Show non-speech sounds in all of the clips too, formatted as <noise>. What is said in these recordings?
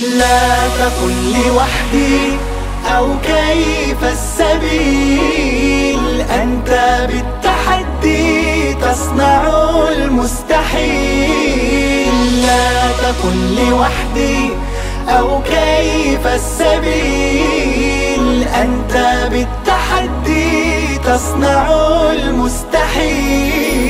لا تقل لوحدي أو كيف السبيل أنت بالتحدي تصنع المستحيل لا تقل لوحدي أو كيف السبيل أنت بالتحدي تصنع المستحيل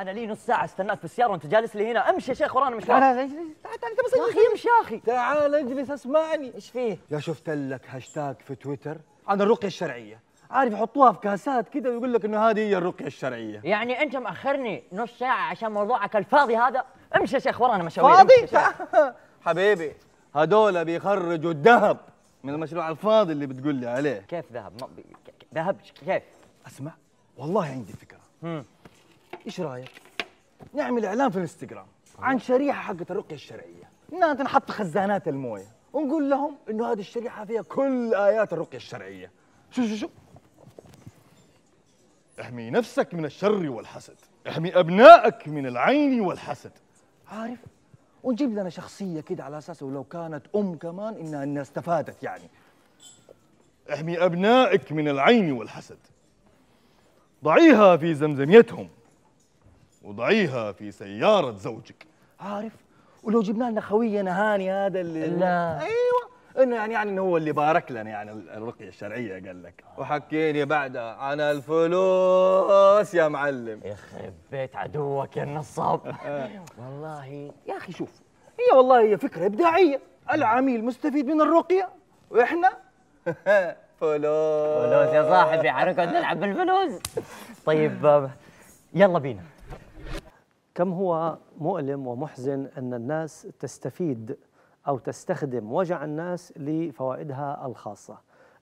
انا لي نص ساعه استناك في السياره وانت جالس لي هنا امشي يا شيخ ورانا مش لا اجلس تعال انت بس يا اخي امشي يا اخي تعال اجلس اسمعني ايش فيه يا شفت لك هاشتاج في تويتر عن الرقيه الشرعيه عارف يحطوها في كاسات كذا ويقول لك انه هذه هي الرقيه الشرعيه يعني انت مأخرني نص ساعه عشان موضوعك الفاضي هذا امشي يا شيخ ورانا مشاوير فاضي <laughs> حبيبي هذول بيخرجوا الذهب من المشروع الفاضي اللي بتقول لي عليه كيف ذهب ما ذهب كيف اسمع والله عندي فكره ايش رايك نعمل اعلان في الانستغرام عن شريحه حقت الرقيه الشرعيه انها تنحط في خزانات المويه ونقول لهم انه هذه الشريحه فيها كل ايات الرقيه الشرعيه شو شو شو احمي نفسك من الشر والحسد احمي ابنائك من العين والحسد عارف ونجيب لنا شخصيه كده على اساس ولو كانت ام كمان انها انها استفادت يعني احمي ابنائك من العين والحسد ضعيها في زمزميتهم وضعيها في سيارة زوجك عارف ولو جبنا لنا خوينا هاني هذا اللي لا ايوه انه يعني يعني انه هو اللي بارك لنا يعني الرقيه الشرعيه قال لك وحكيني بعدها عن الفلوس يا معلم يخرب بيت عدوك يا النصاب <laughs> آه. والله يا اخي شوف هي والله هي فكره ابداعيه العميل مستفيد من الرقيه واحنا <laughs> فلوس فلوس يا صاحبي حنقعد نلعب بالفلوس طيب آه، يلا بينا كم هو مؤلم ومحزن أن الناس تستفيد أو تستخدم وجع الناس لفوائدها الخاصة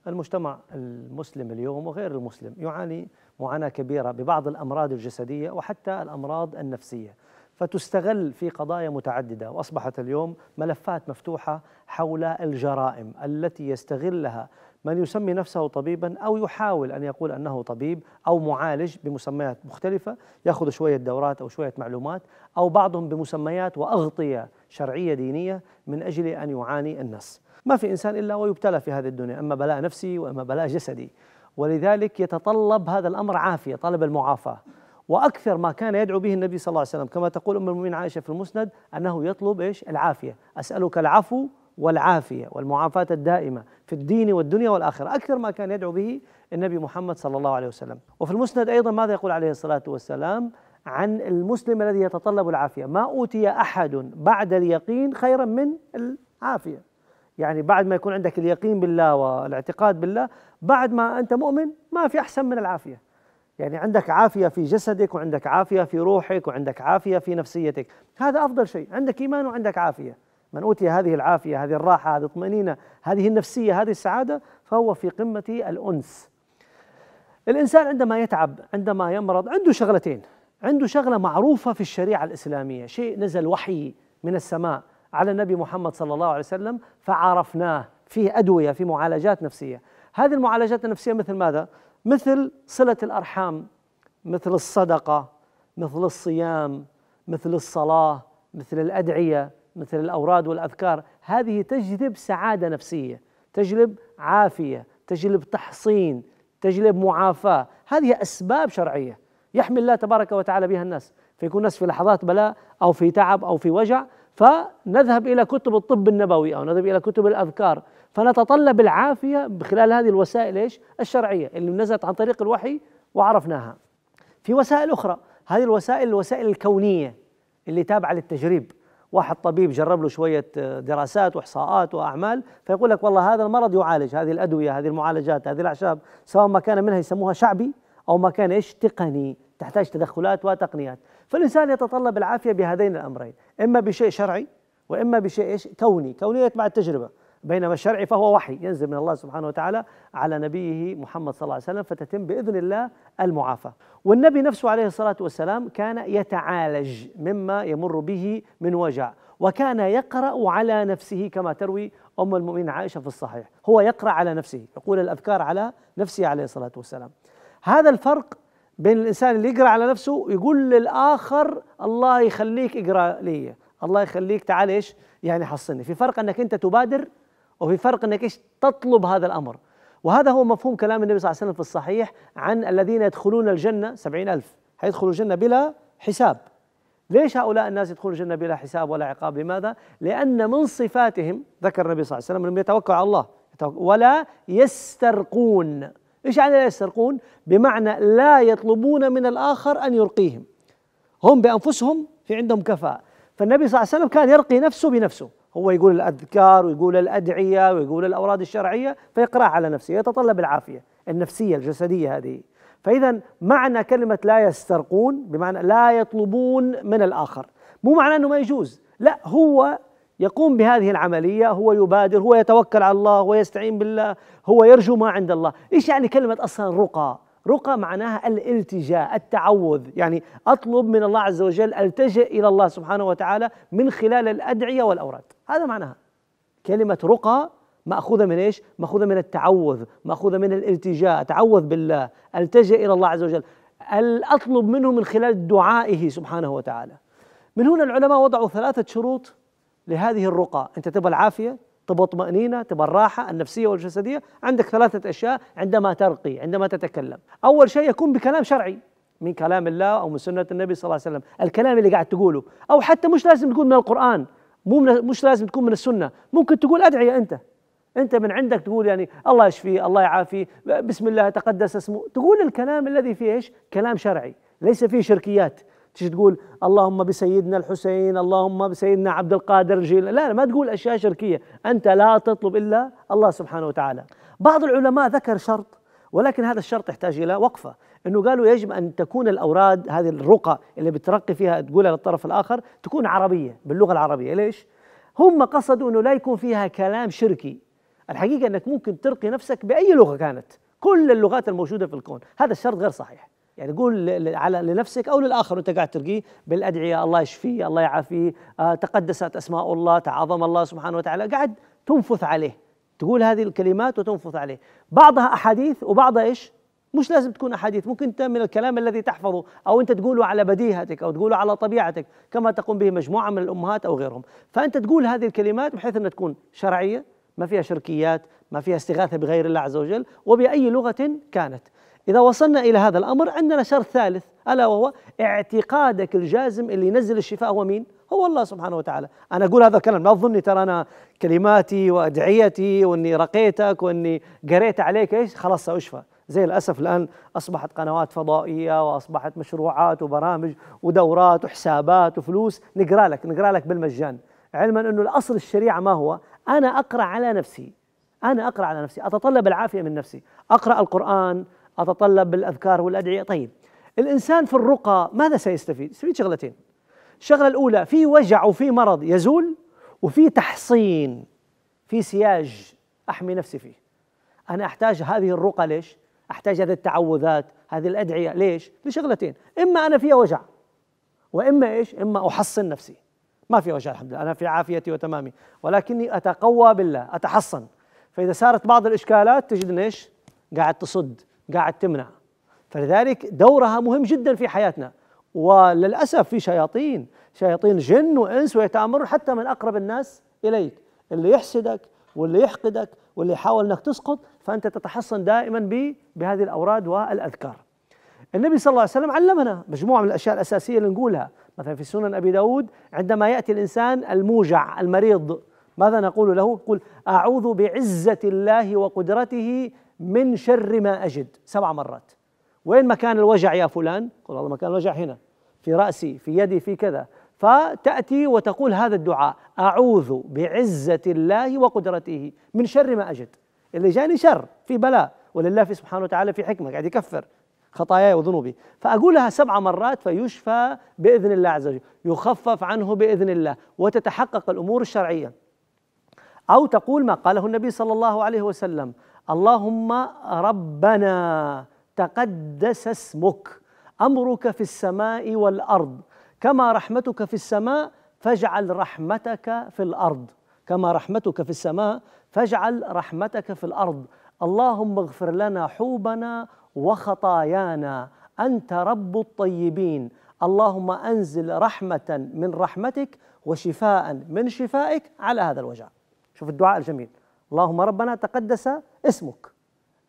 المجتمع المسلم اليوم وغير المسلم يعاني معاناة كبيرة ببعض الأمراض الجسدية وحتى الأمراض النفسية فتستغل في قضايا متعددة وأصبحت اليوم ملفات مفتوحة حول الجرائم التي يستغلها من يسمي نفسه طبيبا أو يحاول أن يقول أنه طبيب أو معالج بمسميات مختلفة يأخذ شوية دورات أو شوية معلومات أو بعضهم بمسميات وأغطية شرعية دينية من أجل أن يعاني الناس ما في إنسان إلا ويبتلى في هذه الدنيا أما بلاء نفسي وأما بلاء <laughs> جسدي ولذلك يتطلب هذا الأمر عافية طلب المعافاة واكثر ما كان يدعو به النبي صلى الله عليه وسلم كما تقول ام المؤمنين عائشه في المسند انه يطلب ايش؟ العافيه، اسالك العفو والعافية والمعافاة الدائمة في الدين والدنيا والآخرة أكثر ما كان يدعو به النبي محمد صلى الله عليه وسلم وفي المسند أيضا ماذا يقول عليه الصلاة والسلام عن المسلم الذي يتطلب العافية ما أوتي أحد بعد اليقين خيرا من العافية يعني بعد ما يكون عندك اليقين بالله والاعتقاد بالله بعد ما أنت مؤمن ما في أحسن من العافية يعني عندك عافية في جسدك وعندك عافية في روحك وعندك عافية في نفسيتك هذا أفضل شيء عندك إيمان وعندك عافية من أوتي هذه العافية هذه الراحة هذه الطمأنينة هذه النفسية هذه السعادة فهو في قمة الأنس الإنسان عندما يتعب عندما يمرض عنده شغلتين عنده شغلة معروفة في الشريعة الإسلامية شيء نزل وحي من السماء على النبي محمد صلى الله عليه وسلم فعرفناه فيه أدوية في معالجات نفسية هذه المعالجات النفسية مثل ماذا؟ مثل صلة الأرحام مثل الصدقة مثل الصيام مثل الصلاة مثل الأدعية مثل الأوراد والأذكار هذه تجلب سعادة نفسية تجلب عافية تجلب تحصين تجلب معافاة هذه أسباب شرعية يحمي الله تبارك وتعالى بها الناس فيكون الناس في لحظات بلاء أو في تعب أو في وجع فنذهب إلى كتب الطب النبوي أو نذهب إلى كتب الأذكار فنتطلب العافية خلال هذه الوسائل إيش الشرعية اللي نزلت عن طريق الوحي وعرفناها في وسائل أخرى هذه الوسائل الوسائل الكونية اللي تابعة للتجريب واحد طبيب جرب له شوية آه، دراسات وإحصاءات وأعمال فيقول لك والله هذا المرض يعالج هذه الأدوية هذه المعالجات هذه الأعشاب سواء ما كان منها يسموها شعبي أو ما كان إيش تقني تحتاج تدخلات وتقنيات فالإنسان يتطلب العافية بهذين الأمرين إما بشيء شرعي وإما بشيء إيش كوني كونية مع التجربة بينما الشرعي فهو وحي ينزل من الله سبحانه وتعالى على نبيه محمد صلى الله عليه وسلم فتتم باذن الله المعافاه. والنبي نفسه عليه الصلاه والسلام كان يتعالج مما يمر به من وجع، وكان يقرا على نفسه كما تروي ام المؤمنين عائشه في الصحيح، هو يقرا على نفسه، يقول الاذكار على نفسه عليه الصلاه والسلام. هذا الفرق بين الانسان اللي يقرا على نفسه يقول للاخر الله يخليك اقرا لي، الله يخليك تعال ايش؟ يعني حصلني، في فرق انك انت تبادر وفي فرق انك ايش تطلب هذا الامر وهذا هو مفهوم كلام النبي صلى الله عليه وسلم في الصحيح عن الذين يدخلون الجنة سبعين ألف حيدخلوا الجنة بلا حساب ليش هؤلاء الناس يدخلون الجنة بلا حساب ولا عقاب لماذا؟ لأن من صفاتهم ذكر النبي صلى الله عليه وسلم أنهم يتوكلوا على الله ولا يسترقون ايش يعني لا يسترقون؟ بمعنى لا يطلبون من الآخر أن يرقيهم هم بأنفسهم في عندهم كفاءة فالنبي صلى الله عليه وسلم كان يرقي نفسه بنفسه هو يقول الأذكار ويقول الأدعية ويقول الأوراد الشرعية فيقرأها على نفسه يتطلب العافية النفسية الجسدية هذه فإذا معنى كلمة لا يسترقون بمعنى لا يطلبون من الآخر مو معناه أنه ما يجوز لا هو يقوم بهذه العملية هو يبادر هو يتوكل على الله ويستعين بالله هو يرجو ما عند الله إيش يعني كلمة أصلا رقى رقى معناها الالتجاء التعوذ يعني أطلب من الله عز وجل ألتجئ إلى الله سبحانه وتعالى من خلال الأدعية والأوراد هذا معناها كلمة رقى مأخوذة من إيش؟ مأخوذة من التعوذ مأخوذة من الالتجاء أتعوذ بالله ألتجئ إلى الله عز وجل أطلب منه من خلال دعائه سبحانه وتعالى من هنا العلماء وضعوا ثلاثة شروط لهذه الرقى أنت تبغى العافية تبقى طمأنينة تبقى الراحة النفسية والجسدية عندك ثلاثة أشياء عندما ترقي عندما تتكلم أول شيء يكون بكلام شرعي من كلام الله أو من سنة النبي صلى الله عليه وسلم الكلام اللي قاعد تقوله أو حتى مش لازم تكون من القرآن مو مش لازم تكون من السنة ممكن تقول أدعية أنت أنت من عندك تقول يعني الله يشفيه الله يعافيه بسم الله تقدس اسمه تقول الكلام الذي فيه إيش كلام شرعي ليس فيه شركيات تيجي تقول اللهم بسيدنا الحسين اللهم بسيدنا عبد القادر لا, لا ما تقول اشياء شركيه انت لا تطلب الا الله سبحانه وتعالى بعض العلماء ذكر شرط ولكن هذا الشرط يحتاج الى وقفه انه قالوا يجب ان تكون الاوراد هذه الرقى اللي بترقي فيها تقولها للطرف الاخر تكون عربيه باللغه العربيه ليش هم قصدوا انه لا يكون فيها كلام شركي الحقيقه انك ممكن ترقي نفسك باي لغه كانت كل اللغات الموجوده في الكون هذا الشرط غير صحيح يعني قول على لنفسك او للاخر وانت قاعد ترقيه بالادعيه الله يشفيه الله يعافيه آه، تقدست اسماء الله تعظم الله سبحانه وتعالى قاعد تنفث عليه تقول هذه الكلمات وتنفث عليه بعضها احاديث وبعضها ايش مش لازم تكون احاديث ممكن انت من الكلام الذي تحفظه او انت تقوله على بديهتك او تقوله على طبيعتك كما تقوم به مجموعه من الامهات او غيرهم فانت تقول هذه الكلمات بحيث انها تكون شرعيه ما فيها شركيات ما فيها استغاثه بغير الله عز وجل وباي لغه كانت إذا وصلنا إلى هذا الأمر عندنا شرط ثالث ألا وهو اعتقادك الجازم اللي ينزل الشفاء هو مين؟ هو الله سبحانه وتعالى أنا أقول هذا الكلام لا تظني ترى أنا كلماتي وأدعيتي وأني رقيتك وأني قريت عليك إيش خلاص سأشفى زي الأسف الآن أصبحت قنوات فضائية وأصبحت مشروعات وبرامج ودورات وحسابات وفلوس نقرأ لك نقرأ لك بالمجان علما أنه الأصل الشريعة ما هو أنا أقرأ على نفسي أنا أقرأ على نفسي أتطلب العافية من نفسي أقرأ القرآن أتطلب بالأذكار والأدعية طيب الإنسان في الرقى ماذا سيستفيد؟ سيستفيد شغلتين الشغلة الأولى في وجع وفي مرض يزول وفي تحصين في سياج أحمي نفسي فيه أنا أحتاج هذه الرقى ليش؟ أحتاج هذه التعوذات هذه الأدعية ليش؟ لشغلتين إما أنا فيها وجع وإما إيش؟ إما أحصن نفسي ما في وجع الحمد لله أنا في عافيتي وتمامي ولكني أتقوى بالله أتحصن فإذا صارت بعض الإشكالات تجد إيش؟ قاعد تصد قاعد تمنع فلذلك دورها مهم جدا في حياتنا وللاسف في شياطين شياطين جن وانس ويتامرون حتى من اقرب الناس اليك اللي يحسدك واللي يحقدك واللي يحاول انك تسقط فانت تتحصن دائما بهذه الاوراد والاذكار. النبي صلى الله عليه وسلم علمنا مجموعه من الاشياء الاساسيه اللي نقولها مثلا في سنن ابي داود عندما ياتي الانسان الموجع المريض ماذا نقول له؟ قل اعوذ بعزه الله وقدرته من شر ما أجد سبع مرات وين مكان الوجع يا فلان قل والله مكان الوجع هنا في رأسي في يدي في كذا فتأتي وتقول هذا الدعاء أعوذ بعزة الله وقدرته من شر ما أجد اللي جاني شر في بلاء ولله في سبحانه وتعالى في حكمة قاعد يكفر خطاياي وذنوبي فأقولها سبع مرات فيشفى بإذن الله عز وجل يخفف عنه بإذن الله وتتحقق الأمور الشرعية أو تقول ما قاله النبي صلى الله عليه وسلم اللهم ربنا تقدس اسمك امرك في السماء والارض كما رحمتك في السماء فاجعل رحمتك في الارض كما رحمتك في السماء فاجعل رحمتك في الارض اللهم اغفر لنا حوبنا وخطايانا انت رب الطيبين اللهم انزل رحمه من رحمتك وشفاء من شفائك على هذا الوجع شوف الدعاء الجميل اللهم ربنا تقدس اسمك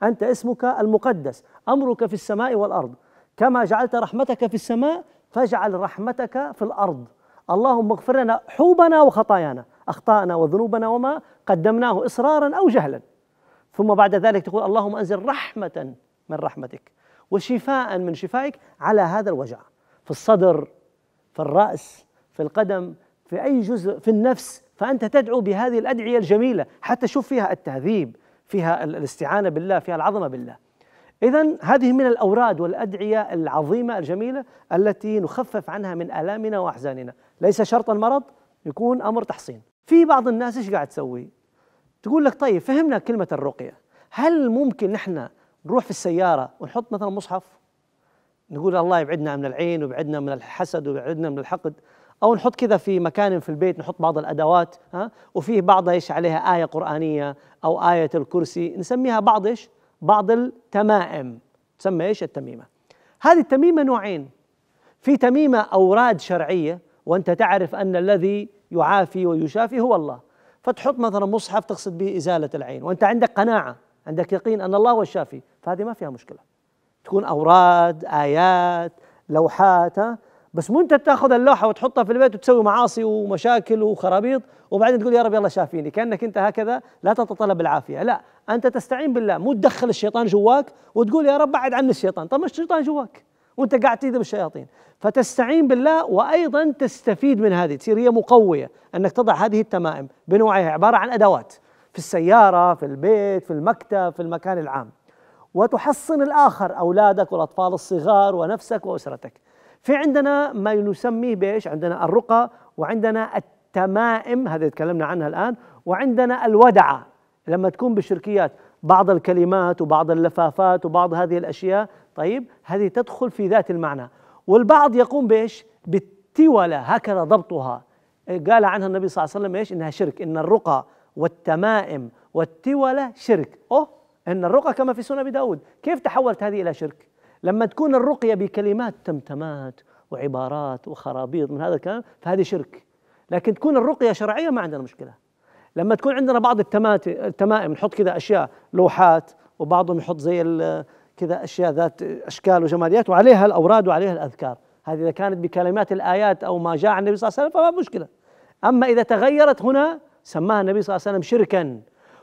أنت اسمك المقدس أمرك في السماء والأرض كما جعلت رحمتك في السماء فاجعل رحمتك في الأرض اللهم اغفر لنا حوبنا وخطايانا أخطاءنا وذنوبنا وما قدمناه إصرارا أو جهلا ثم بعد ذلك تقول اللهم أنزل رحمة من رحمتك وشفاء من شفائك على هذا الوجع في الصدر في الرأس في القدم في أي جزء في النفس فأنت تدعو بهذه الأدعية الجميلة حتى شوف فيها التهذيب فيها الاستعانة بالله فيها العظمة بالله إذا هذه من الأوراد والأدعية العظيمة الجميلة التي نخفف عنها من آلامنا وأحزاننا ليس شرطا مرض يكون أمر تحصين في بعض الناس إيش قاعد تسوي تقول لك طيب فهمنا كلمة الرقية هل ممكن نحن نروح في السيارة ونحط مثلا مصحف نقول الله يبعدنا من العين ويبعدنا من الحسد ويبعدنا من الحقد او نحط كذا في مكان في البيت نحط بعض الادوات ها وفيه بعض ايش عليها ايه قرانيه او ايه الكرسي نسميها بعض ايش بعض التمائم تسمى ايش التميمه هذه التميمه نوعين في تميمه اوراد شرعيه وانت تعرف ان الذي يعافي ويشافي هو الله فتحط مثلا مصحف تقصد به ازاله العين وانت عندك قناعه عندك يقين ان الله هو الشافي فهذه ما فيها مشكله تكون اوراد ايات لوحات ها بس مو انت تاخذ اللوحه وتحطها في البيت وتسوي معاصي ومشاكل وخرابيط وبعدين تقول يا رب يلا شافيني كانك انت هكذا لا تتطلب العافيه لا انت تستعين بالله مو تدخل الشيطان جواك وتقول يا رب بعد عني الشيطان طب ما الشيطان جواك وانت قاعد تجذب الشياطين فتستعين بالله وايضا تستفيد من هذه تصير هي مقويه انك تضع هذه التمائم بنوعها عباره عن ادوات في السياره في البيت في المكتب في المكان العام وتحصن الاخر اولادك والاطفال الصغار ونفسك واسرتك في عندنا ما نسميه بايش عندنا الرقى وعندنا التمائم هذا تكلمنا عنها الآن وعندنا الودعة لما تكون بالشركيات بعض الكلمات وبعض اللفافات وبعض هذه الأشياء طيب هذه تدخل في ذات المعنى والبعض يقوم بايش بالتولة هكذا ضبطها قال عنها النبي صلى الله عليه وسلم ايش انها شرك ان الرقى والتمائم والتولة شرك اوه ان الرقى كما في سنن ابي داود كيف تحولت هذه الى شرك لما تكون الرقية بكلمات تمتمات وعبارات وخرابيط من هذا الكلام فهذه شرك لكن تكون الرقية شرعية ما عندنا مشكلة لما تكون عندنا بعض التمائم نحط كذا أشياء لوحات وبعضهم يحط زي كذا أشياء ذات أشكال وجماليات وعليها الأوراد وعليها الأذكار هذه إذا كانت بكلمات الآيات أو ما جاء عن النبي صلى الله عليه وسلم فما مشكلة أما إذا تغيرت هنا سماها النبي صلى الله عليه وسلم شركا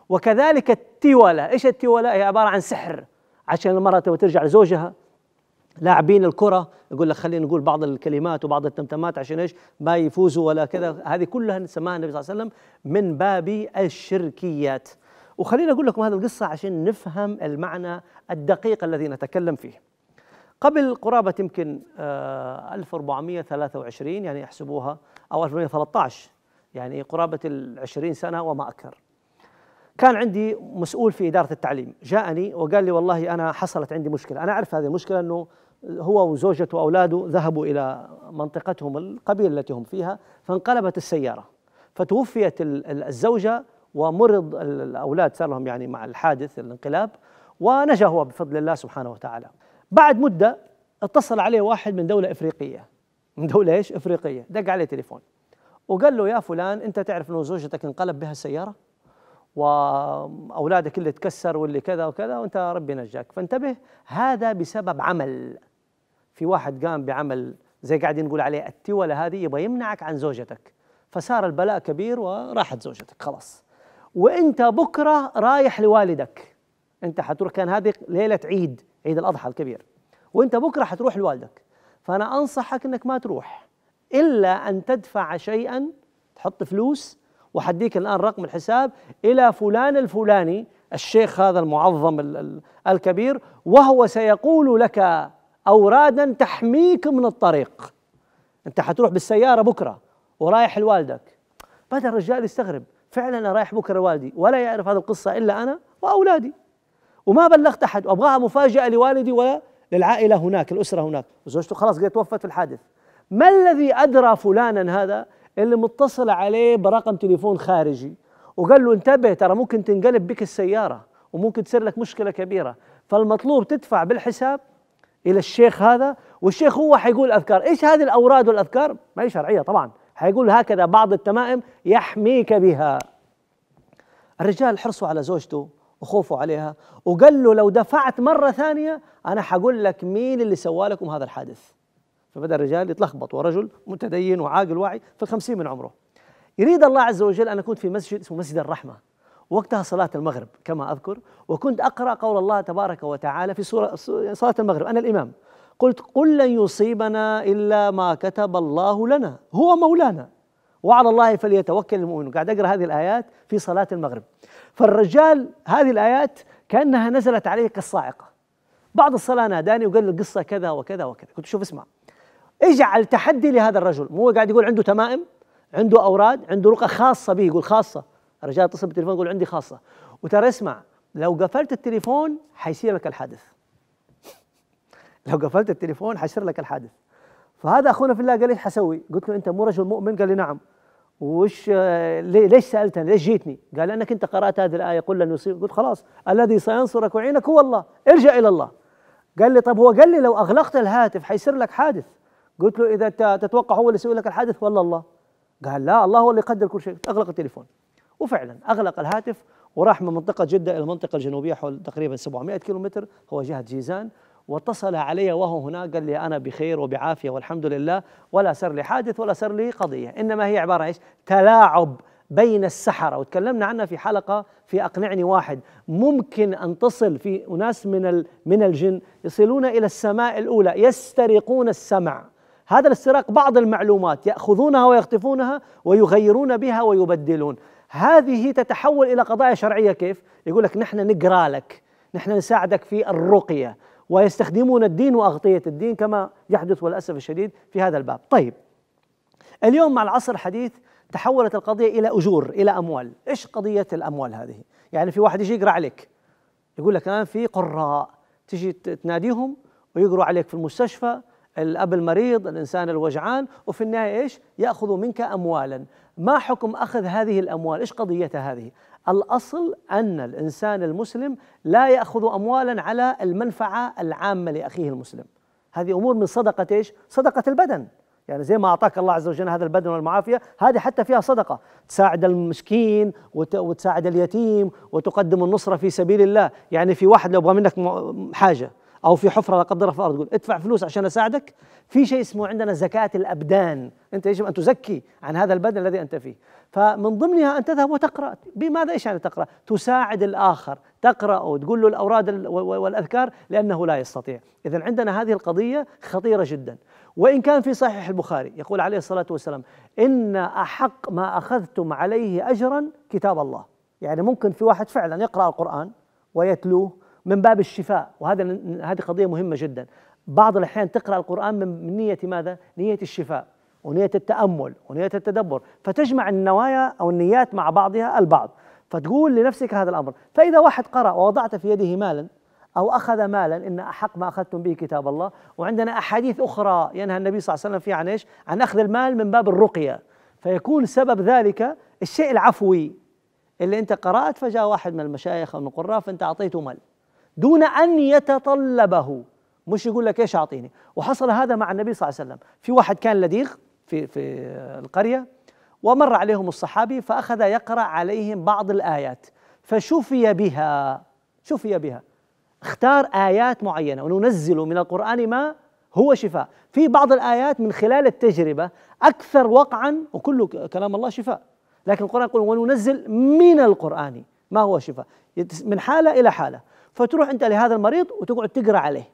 وكذلك التولة إيش التولة هي عبارة عن سحر عشان المرأة ترجع لزوجها لاعبين الكره يقول لك خلينا نقول بعض الكلمات وبعض التمتمات عشان ايش ما يفوزوا ولا كذا هذه كلها سماها النبي صلى الله عليه وسلم من باب الشركيات وخلينا اقول لكم هذه القصه عشان نفهم المعنى الدقيق الذي نتكلم فيه قبل قرابه يمكن 1423 آه، يعني احسبوها او 1413 يعني قرابه ال 20 سنه وما اكثر كان عندي مسؤول في اداره التعليم جاءني وقال لي والله انا حصلت عندي مشكله انا اعرف هذه المشكله انه هو وزوجته وأولاده ذهبوا إلى منطقتهم القبيلة التي هم فيها فانقلبت السيارة فتوفيت الزوجة ومرض الأولاد صار لهم يعني مع الحادث الانقلاب ونجا هو بفضل الله سبحانه وتعالى بعد مدة اتصل عليه واحد من دولة إفريقية من دولة إيش إفريقية دق عليه تليفون وقال له يا فلان أنت تعرف أنه زوجتك انقلب بها السيارة وأولادك اللي تكسر واللي كذا وكذا وأنت ربي نجاك فانتبه هذا بسبب عمل في واحد قام بعمل زي قاعدين نقول عليه التولة هذه يبغى يمنعك عن زوجتك فصار البلاء كبير وراحت زوجتك خلاص وانت بكره رايح لوالدك انت حتروح كان هذه ليله عيد عيد الاضحى الكبير وانت بكره حتروح لوالدك فانا انصحك انك ما تروح الا ان تدفع شيئا تحط فلوس وحديك الان رقم الحساب الى فلان الفلاني الشيخ هذا المعظم الكبير وهو سيقول لك اورادا تحميك من الطريق انت حتروح بالسياره بكره ورايح لوالدك بدا الرجال يستغرب فعلا انا رايح بكره لوالدي ولا يعرف هذه القصه الا انا واولادي وما بلغت احد وابغاها مفاجاه لوالدي ولا للعائله هناك الاسره هناك وزوجته خلاص قد توفت في الحادث ما الذي ادرى فلانا هذا اللي متصل عليه برقم تليفون خارجي وقال له انتبه ترى ممكن تنقلب بك السياره وممكن تصير لك مشكله كبيره فالمطلوب تدفع بالحساب الى الشيخ هذا والشيخ هو حيقول اذكار ايش هذه الاوراد والاذكار ما هي شرعيه طبعا حيقول هكذا بعض التمائم يحميك بها الرجال حرصوا على زوجته وخوفوا عليها وقال له لو دفعت مره ثانيه انا حقول لك مين اللي سوى لكم هذا الحادث فبدا الرجال يتلخبط ورجل متدين وعاقل واعي في الخمسين من عمره يريد الله عز وجل ان اكون في مسجد اسمه مسجد الرحمه وقتها صلاة المغرب كما أذكر وكنت أقرأ قول الله تبارك وتعالى في سورة صلاة المغرب أنا الإمام قلت قل لن يصيبنا إلا ما كتب الله لنا هو مولانا وعلى الله فليتوكل المؤمنون قاعد أقرأ هذه الآيات في صلاة المغرب فالرجال هذه الآيات كأنها نزلت عليه كالصاعقة بعد الصلاة ناداني وقال له القصة كذا وكذا وكذا قلت شوف اسمع اجعل تحدي لهذا الرجل مو قاعد يقول عنده تمائم عنده أوراد عنده رقى خاصة به يقول خاصة الرجال اتصل بالتليفون يقول عندي خاصه وترى اسمع لو قفلت التليفون حيصير لك الحادث <laughs> لو قفلت التليفون حيصير لك الحادث فهذا اخونا في الله قال ايش حسوي؟ قلت له انت مو رجل مؤمن؟ قال لي نعم وش ليش سالتني؟ ليش جيتني؟ قال لانك انت قرات هذه الايه قل لن يصيب قلت خلاص الذي سينصرك ويعينك هو الله ارجع الى الله قال لي طب هو قال لي لو اغلقت الهاتف حيصير لك حادث قلت له اذا تتوقع هو اللي يسوي لك الحادث ولا الله؟ قال لا الله هو اللي يقدر كل شيء اغلق التليفون وفعلا أغلق الهاتف وراح من منطقة جدة إلى المنطقة الجنوبية حول تقريبا 700 متر هو جهة جيزان واتصل علي وهو هناك قال لي أنا بخير وبعافية والحمد لله ولا سر لي حادث ولا سر لي قضية إنما هي عبارة إيش تلاعب بين السحرة وتكلمنا عنها في حلقة في أقنعني واحد ممكن أن تصل في أناس من, من الجن يصلون إلى السماء الأولى يسترقون السمع هذا الاستراق بعض المعلومات يأخذونها ويخطفونها ويغيرون بها ويبدلون هذه تتحول الى قضايا شرعيه كيف؟ يقول لك نحن نقرا لك، نحن نساعدك في الرقيه ويستخدمون الدين واغطيه الدين كما يحدث وللاسف الشديد في هذا الباب. طيب اليوم مع العصر الحديث تحولت القضيه الى اجور، الى اموال، ايش قضيه الاموال هذه؟ يعني في واحد يجي يقرا عليك يقول لك الان في قراء تجي تناديهم ويقروا عليك في المستشفى الاب المريض الانسان الوجعان وفي النهايه ايش ياخذوا منك اموالا ما حكم اخذ هذه الاموال؟ ايش قضيتها هذه؟ الاصل ان الانسان المسلم لا ياخذ اموالا على المنفعه العامه لاخيه المسلم. هذه امور من صدقه ايش؟ صدقه البدن. يعني زي ما اعطاك الله عز وجل هذا البدن والمعافيه، هذه حتى فيها صدقه، تساعد المسكين وتساعد اليتيم وتقدم النصره في سبيل الله، يعني في واحد لو ابغى منك حاجه او في حفره لا قدر في الارض تقول ادفع فلوس عشان اساعدك في شيء اسمه عندنا زكاه الابدان انت يجب ان تزكي عن هذا البدن الذي انت فيه فمن ضمنها ان تذهب وتقرا بماذا ايش يعني تقرا تساعد الاخر تقرا وتقول له الاوراد والاذكار لانه لا يستطيع اذا عندنا هذه القضيه خطيره جدا وان كان في صحيح البخاري يقول عليه الصلاه والسلام ان احق ما اخذتم عليه اجرا كتاب الله يعني ممكن في واحد فعلا يقرا القران ويتلوه من باب الشفاء وهذا هذه قضيه مهمه جدا بعض الاحيان تقرا القران من نيه ماذا نيه الشفاء ونيه التامل ونيه التدبر فتجمع النوايا او النيات مع بعضها البعض فتقول لنفسك هذا الامر فاذا واحد قرا ووضعت في يده مالا أو أخذ مالا إن أحق ما أخذتم به كتاب الله وعندنا أحاديث أخرى ينهى النبي صلى الله عليه وسلم فيها عن إيش عن أخذ المال من باب الرقية فيكون سبب ذلك الشيء العفوي اللي أنت قرأت فجاء واحد من المشايخ أو من القراء فأنت أعطيته مال دون أن يتطلبه مش يقول لك ايش اعطيني وحصل هذا مع النبي صلى الله عليه وسلم في واحد كان لديغ في في القريه ومر عليهم الصحابي فاخذ يقرا عليهم بعض الايات فشفي بها شفي بها اختار ايات معينه وننزل من القران ما هو شفاء في بعض الايات من خلال التجربه اكثر وقعا وكل كلام الله شفاء لكن القران يقول وننزل من القران ما هو شفاء من حاله الى حاله فتروح انت لهذا المريض وتقعد تقرا عليه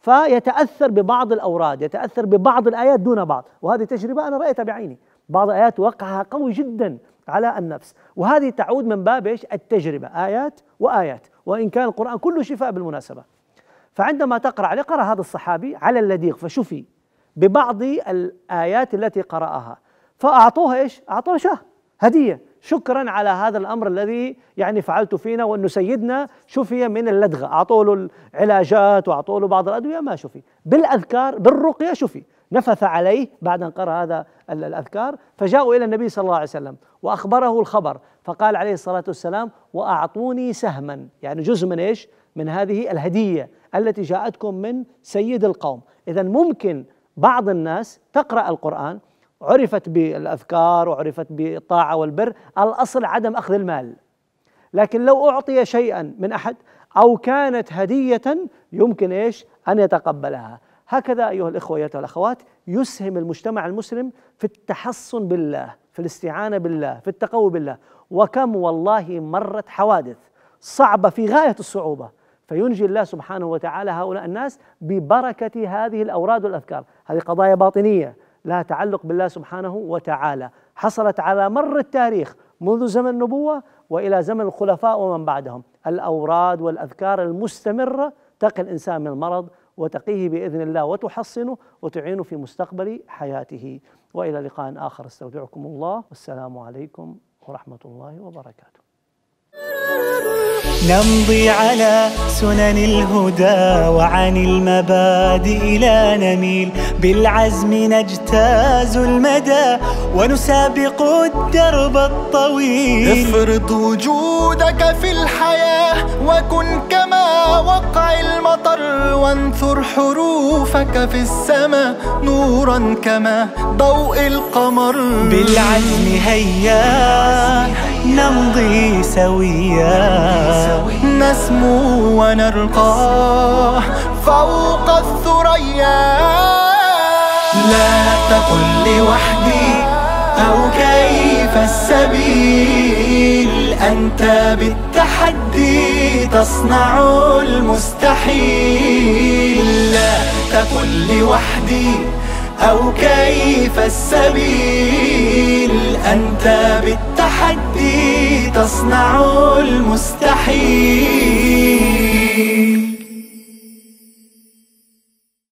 فيتاثر ببعض الاوراد يتاثر ببعض الايات دون بعض وهذه تجربه انا رايتها بعيني بعض الايات وقعها قوي جدا على النفس وهذه تعود من باب ايش التجربه ايات وايات وان كان القران كله شفاء بالمناسبه فعندما تقرا عليه قرا هذا الصحابي على اللديق فشفي ببعض الايات التي قراها فاعطوها ايش اعطوه شاه هديه شكرا على هذا الامر الذي يعني فعلته فينا وانه سيدنا شفي من اللدغه، اعطوا له العلاجات واعطوا له بعض الادويه ما شفي، بالاذكار بالرقيه شفي، نفث عليه بعد ان قرأ هذا الاذكار فجاءوا الى النبي صلى الله عليه وسلم واخبره الخبر فقال عليه الصلاه والسلام واعطوني سهما، يعني جزء من ايش؟ من هذه الهديه التي جاءتكم من سيد القوم، اذا ممكن بعض الناس تقرأ القرآن عرفت بالأذكار وعرفت بالطاعة والبر الأصل عدم أخذ المال لكن لو أعطي شيئا من أحد أو كانت هدية يمكن إيش أن يتقبلها هكذا أيها الإخوة ايتها الأخوات يسهم المجتمع المسلم في التحصن بالله في الاستعانة بالله في التقوي بالله وكم والله مرت حوادث صعبة في غاية الصعوبة فينجي الله سبحانه وتعالى هؤلاء الناس ببركة هذه الأوراد والأذكار هذه قضايا باطنية لها تعلق بالله سبحانه وتعالى حصلت على مر التاريخ منذ زمن النبوة وإلى زمن الخلفاء ومن بعدهم الأوراد والأذكار المستمرة تقي الإنسان من المرض وتقيه بإذن الله وتحصنه وتعينه في مستقبل حياته وإلى لقاء آخر استودعكم الله والسلام عليكم ورحمة الله وبركاته نمضي على سنن الهدى وعن المبادئ لا نميل بالعزم نجتاز المدى ونسابق الدرب الطويل افرض وجودك في الحياة وكن كما وقع المطر وانثر حروفك في السماء نورا كما ضوء القمر بالعزم هيا نمضي سويا نسمو ونرقى فوق الثريا لا تقل لوحدي أو كيف السبيل أنت بالتحدي تصنع المستحيل لا تقل لوحدي أو كيف السبيل أنت بالتحدي التحدي تصنع المستحيل